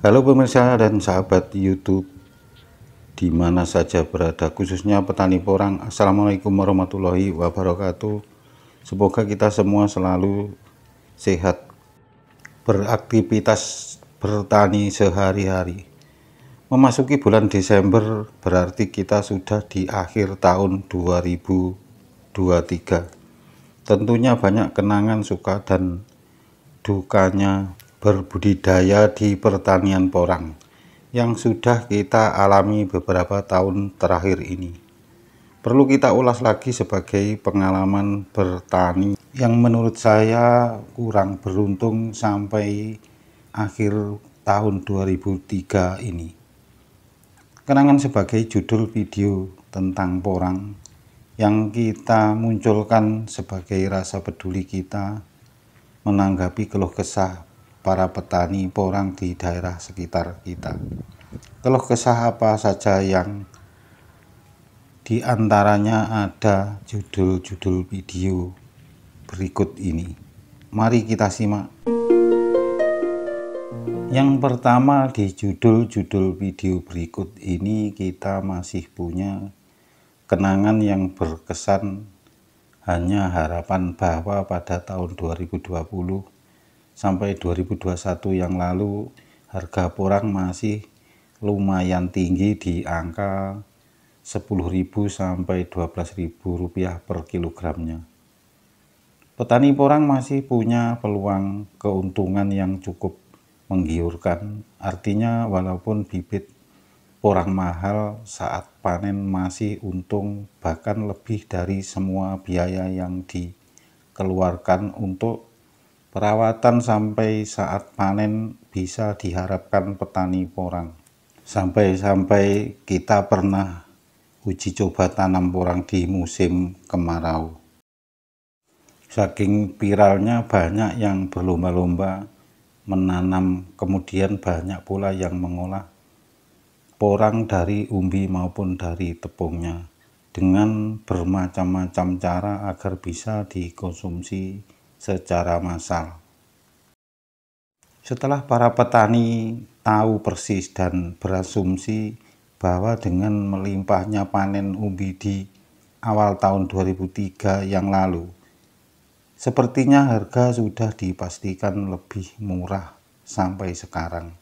Halo pemirsa dan sahabat YouTube di mana saja berada khususnya petani porang Assalamualaikum warahmatullahi wabarakatuh semoga kita semua selalu sehat beraktivitas bertani sehari-hari memasuki bulan Desember berarti kita sudah di akhir tahun 2023 tentunya banyak kenangan suka dan dukanya berbudidaya di pertanian porang yang sudah kita alami beberapa tahun terakhir ini. Perlu kita ulas lagi sebagai pengalaman bertani yang menurut saya kurang beruntung sampai akhir tahun 2003 ini. Kenangan sebagai judul video tentang porang yang kita munculkan sebagai rasa peduli kita menanggapi keluh kesah para petani porang di daerah sekitar kita. Keluh kesah apa saja yang di antaranya ada judul-judul video berikut ini. Mari kita simak. Yang pertama di judul-judul video berikut ini kita masih punya kenangan yang berkesan hanya harapan bahwa pada tahun 2020 sampai 2021 yang lalu harga porang masih lumayan tinggi di angka 10.000 sampai 12.000 rupiah per kilogramnya petani porang masih punya peluang keuntungan yang cukup menggiurkan artinya walaupun bibit porang mahal saat panen masih untung bahkan lebih dari semua biaya yang dikeluarkan untuk Perawatan sampai saat panen bisa diharapkan petani porang. Sampai-sampai kita pernah uji coba tanam porang di musim kemarau. Saking viralnya banyak yang berlomba-lomba menanam, kemudian banyak pula yang mengolah porang dari umbi maupun dari tepungnya dengan bermacam-macam cara agar bisa dikonsumsi secara massal. Setelah para petani tahu persis dan berasumsi bahwa dengan melimpahnya panen umbi di awal tahun 2003 yang lalu, sepertinya harga sudah dipastikan lebih murah sampai sekarang.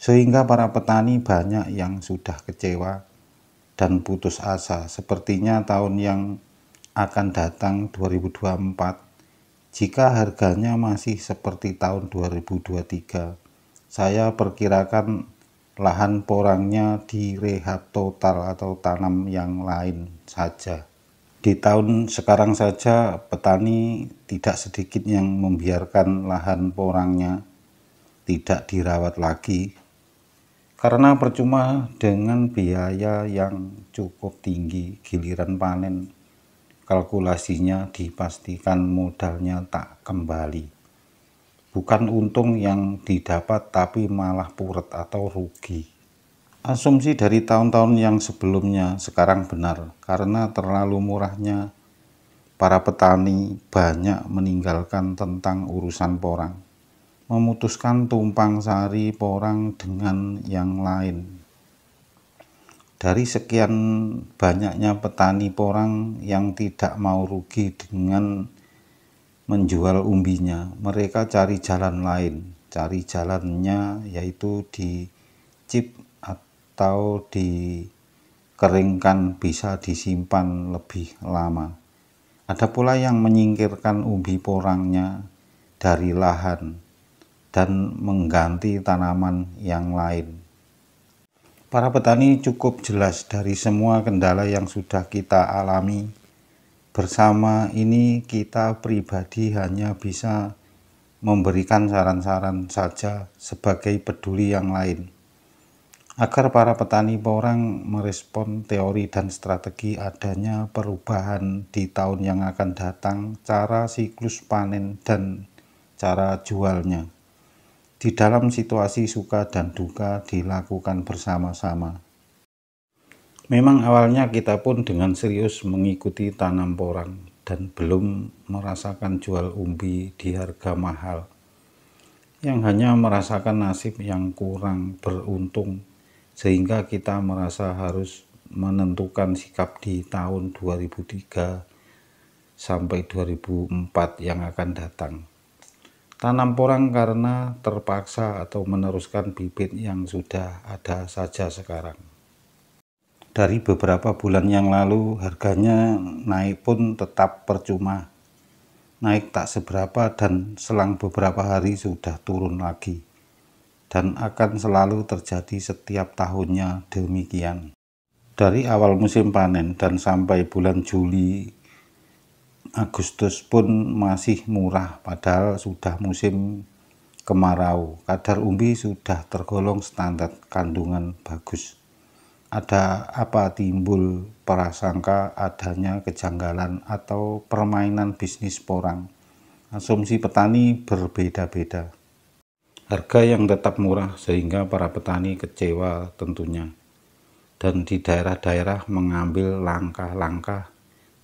Sehingga para petani banyak yang sudah kecewa dan putus asa. Sepertinya tahun yang akan datang 2024 jika harganya masih seperti tahun 2023, saya perkirakan lahan porangnya direhab total atau tanam yang lain saja. Di tahun sekarang saja petani tidak sedikit yang membiarkan lahan porangnya tidak dirawat lagi karena percuma dengan biaya yang cukup tinggi giliran panen kalkulasinya dipastikan modalnya tak kembali. Bukan untung yang didapat tapi malah puret atau rugi. Asumsi dari tahun-tahun yang sebelumnya sekarang benar karena terlalu murahnya para petani banyak meninggalkan tentang urusan porang. Memutuskan tumpang sari porang dengan yang lain dari sekian banyaknya petani porang yang tidak mau rugi dengan menjual umbinya, mereka cari jalan lain. Cari jalannya yaitu di chip atau dikeringkan bisa disimpan lebih lama. Ada pula yang menyingkirkan umbi porangnya dari lahan dan mengganti tanaman yang lain para petani cukup jelas dari semua kendala yang sudah kita alami. Bersama ini kita pribadi hanya bisa memberikan saran-saran saja sebagai peduli yang lain. Agar para petani porang merespon teori dan strategi adanya perubahan di tahun yang akan datang, cara siklus panen dan cara jualnya di dalam situasi suka dan duka dilakukan bersama-sama. Memang awalnya kita pun dengan serius mengikuti tanam porang dan belum merasakan jual umbi di harga mahal. Yang hanya merasakan nasib yang kurang beruntung sehingga kita merasa harus menentukan sikap di tahun 2003 sampai 2004 yang akan datang. Tanam porang karena terpaksa atau meneruskan bibit yang sudah ada saja sekarang. Dari beberapa bulan yang lalu harganya naik pun tetap percuma. Naik tak seberapa dan selang beberapa hari sudah turun lagi. Dan akan selalu terjadi setiap tahunnya demikian. Dari awal musim panen dan sampai bulan Juli Agustus pun masih murah padahal sudah musim kemarau. Kadar umbi sudah tergolong standar kandungan bagus. Ada apa timbul prasangka adanya kejanggalan atau permainan bisnis porang? Asumsi petani berbeda-beda. Harga yang tetap murah sehingga para petani kecewa tentunya. Dan di daerah-daerah mengambil langkah-langkah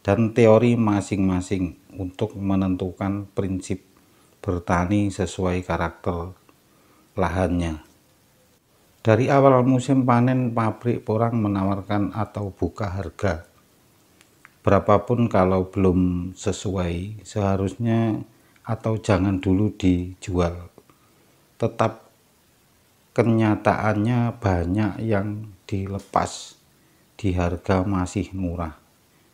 dan teori masing-masing untuk menentukan prinsip bertani sesuai karakter lahannya. Dari awal musim panen, pabrik porang menawarkan atau buka harga. Berapapun kalau belum sesuai, seharusnya atau jangan dulu dijual. Tetap kenyataannya banyak yang dilepas di harga masih murah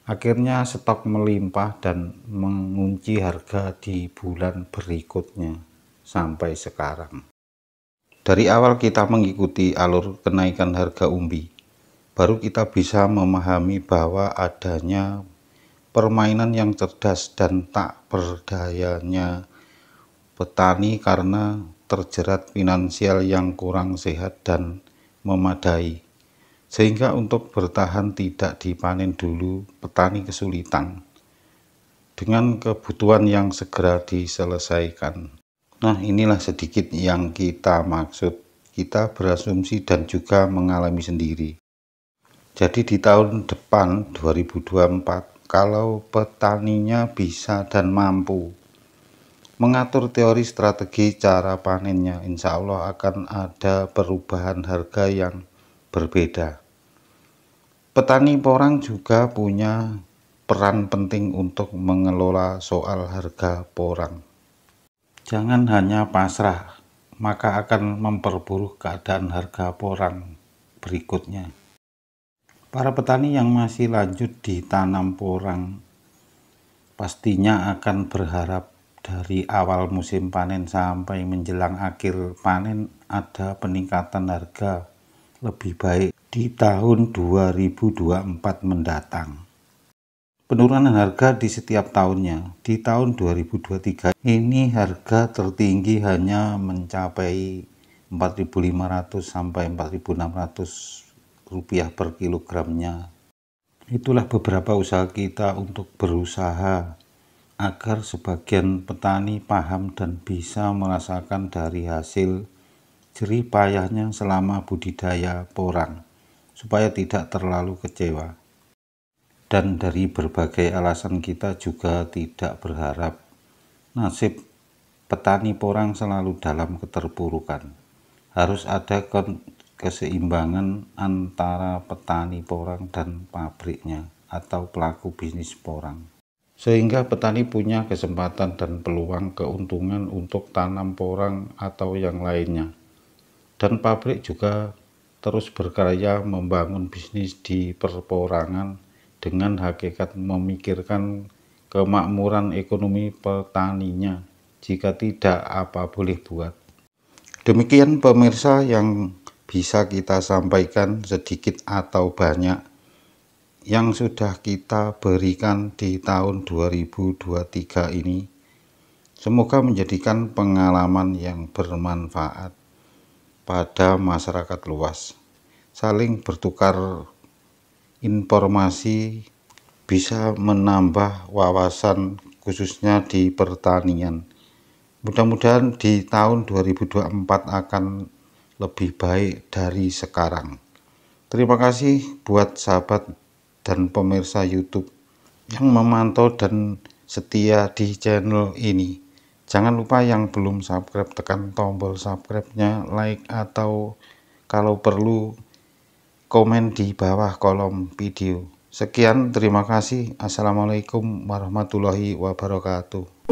Akhirnya stok melimpah dan mengunci harga di bulan berikutnya sampai sekarang. Dari awal kita mengikuti alur kenaikan harga umbi, baru kita bisa memahami bahwa adanya permainan yang cerdas dan tak berdayanya petani karena terjerat finansial yang kurang sehat dan memadai sehingga untuk bertahan tidak dipanen dulu, petani kesulitan dengan kebutuhan yang segera diselesaikan. Nah, inilah sedikit yang kita maksud. Kita berasumsi dan juga mengalami sendiri. Jadi di tahun depan 2024 kalau petaninya bisa dan mampu mengatur teori strategi cara panennya insya Allah akan ada perubahan harga yang berbeda. Petani porang juga punya peran penting untuk mengelola soal harga porang. Jangan hanya pasrah, maka akan memperburuk keadaan harga porang berikutnya. Para petani yang masih lanjut ditanam porang pastinya akan berharap dari awal musim panen sampai menjelang akhir panen ada peningkatan harga lebih baik di tahun 2024 mendatang. Penurunan harga di setiap tahunnya. Di tahun 2023 ini harga tertinggi hanya mencapai 4.500 sampai 4.600 rupiah per kilogramnya. Itulah beberapa usaha kita untuk berusaha agar sebagian petani paham dan bisa merasakan dari hasil jerih payahnya selama budidaya porang, supaya tidak terlalu kecewa. Dan dari berbagai alasan kita juga tidak berharap nasib petani porang selalu dalam keterpurukan. Harus ada keseimbangan antara petani porang dan pabriknya atau pelaku bisnis porang. Sehingga petani punya kesempatan dan peluang keuntungan untuk tanam porang atau yang lainnya dan pabrik juga terus berkarya membangun bisnis di perporangan dengan hakikat memikirkan kemakmuran ekonomi petaninya. Jika tidak, apa boleh buat. Demikian pemirsa yang bisa kita sampaikan sedikit atau banyak yang sudah kita berikan di tahun 2023 ini. Semoga menjadikan pengalaman yang bermanfaat pada masyarakat luas. Saling bertukar informasi bisa menambah wawasan khususnya di pertanian. Mudah-mudahan di tahun 2024 akan lebih baik dari sekarang. Terima kasih buat sahabat dan pemirsa YouTube yang memantau dan setia di channel ini. Jangan lupa yang belum subscribe tekan tombol subscribe-nya, like atau kalau perlu komen di bawah kolom video. Sekian, terima kasih. Assalamualaikum warahmatullahi wabarakatuh.